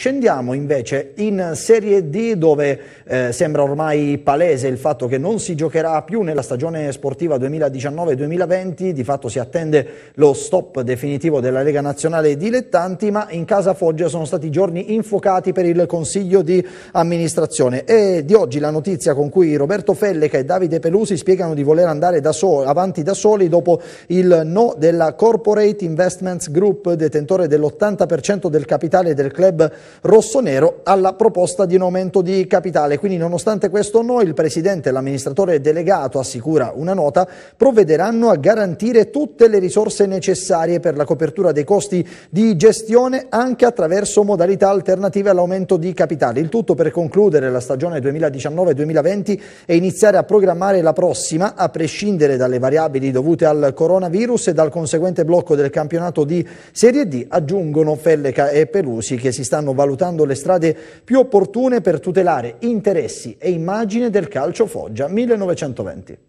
Scendiamo invece in Serie D dove eh, sembra ormai palese il fatto che non si giocherà più nella stagione sportiva 2019-2020, di fatto si attende lo stop definitivo della Lega Nazionale Dilettanti, ma in casa Foggia sono stati giorni infuocati per il Consiglio di amministrazione e di oggi la notizia con cui Roberto Felleca e Davide Pelusi spiegano di voler andare da so avanti da soli dopo il no della Corporate Investments Group, detentore dell'80% del capitale del club rosso-nero alla proposta di un aumento di capitale. Quindi nonostante questo no, il Presidente e l'amministratore delegato, assicura una nota, provvederanno a garantire tutte le risorse necessarie per la copertura dei costi di gestione anche attraverso modalità alternative all'aumento di capitale. Il tutto per concludere la stagione 2019-2020 e iniziare a programmare la prossima, a prescindere dalle variabili dovute al coronavirus e dal conseguente blocco del campionato di Serie D, aggiungono Felleca e Pelusi che si stanno valutando valutando le strade più opportune per tutelare interessi e immagine del calcio Foggia 1920.